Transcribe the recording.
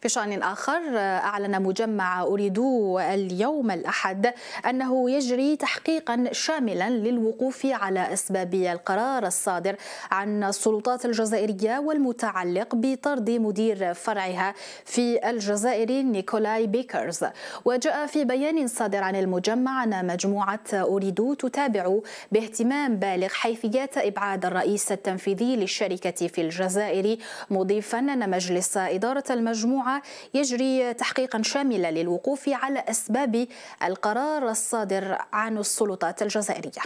في شأن آخر آه، أعلن مجمع أريدو اليوم الأحد أنه يجري تحقيقا شاملا للوقوف على أسباب القرار الصادر عن السلطات الجزائرية والمتعلق بطرد مدير فرعها في الجزائر نيكولاي بيكرز وجاء في بيان صادر عن المجمع أن مجموعة أريدو تتابع باهتمام بالغ حيثيات إبعاد الرئيس التنفيذي للشركة في الجزائر مضيفا أن مجلس إدارة المجموعة يجري تحقيقا شاملا للوقوف على أسباب القرار الصادر عن السلطات الجزائرية